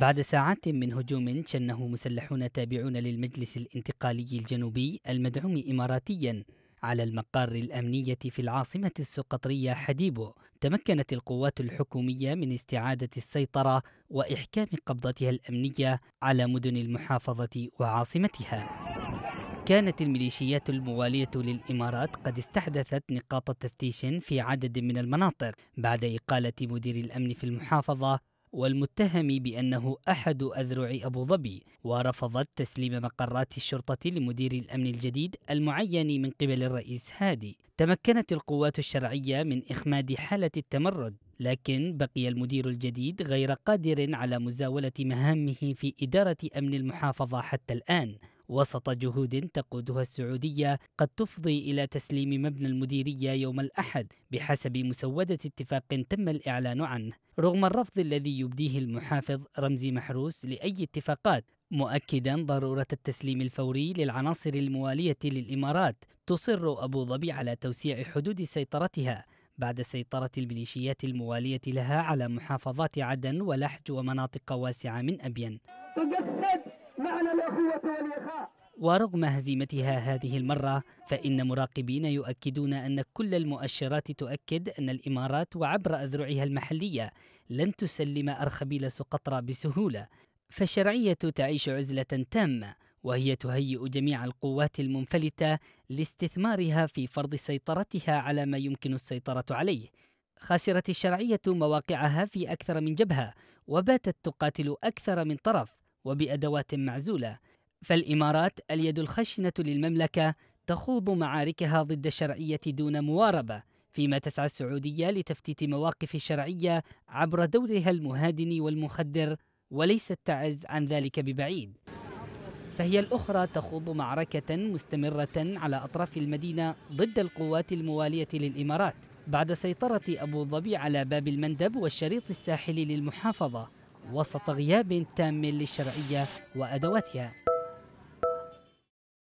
بعد ساعات من هجوم شنه مسلحون تابعون للمجلس الانتقالي الجنوبي المدعوم إماراتيا على المقر الأمنية في العاصمة السقطرية حديبو تمكنت القوات الحكومية من استعادة السيطرة وإحكام قبضتها الأمنية على مدن المحافظة وعاصمتها كانت الميليشيات الموالية للإمارات قد استحدثت نقاط تفتيش في عدد من المناطق بعد إقالة مدير الأمن في المحافظة والمتهم بأنه أحد أذرع أبو ظبي ورفضت تسليم مقرات الشرطة لمدير الأمن الجديد المعين من قبل الرئيس هادي تمكنت القوات الشرعية من إخماد حالة التمرد لكن بقي المدير الجديد غير قادر على مزاولة مهامه في إدارة أمن المحافظة حتى الآن وسط جهود تقودها السعودية قد تفضي إلى تسليم مبنى المديرية يوم الأحد بحسب مسودة اتفاق تم الإعلان عنه رغم الرفض الذي يبديه المحافظ رمزي محروس لأي اتفاقات مؤكدا ضرورة التسليم الفوري للعناصر الموالية للإمارات تصر أبو ظبي على توسيع حدود سيطرتها بعد سيطرة الميليشيات الموالية لها على محافظات عدن ولحج ومناطق واسعة من أبين معنى الأخوة والإخاء ورغم هزيمتها هذه المرة فإن مراقبين يؤكدون أن كل المؤشرات تؤكد أن الإمارات وعبر أذرعها المحلية لن تسلم أرخبيل سقطرى بسهولة فالشرعية تعيش عزلة تامة وهي تهيئ جميع القوات المنفلتة لاستثمارها في فرض سيطرتها على ما يمكن السيطرة عليه خسرت الشرعية مواقعها في أكثر من جبهة وباتت تقاتل أكثر من طرف وبأدوات معزولة فالإمارات اليد الخشنة للمملكة تخوض معاركها ضد الشرعية دون مواربة فيما تسعى السعودية لتفتيت مواقف الشرعية عبر دورها المهادن والمخدر وليست تعز عن ذلك ببعيد فهي الأخرى تخوض معركة مستمرة على أطراف المدينة ضد القوات الموالية للإمارات بعد سيطرة أبو ظبي على باب المندب والشريط الساحلي للمحافظة وسط غياب تام للشرعية وأدواتها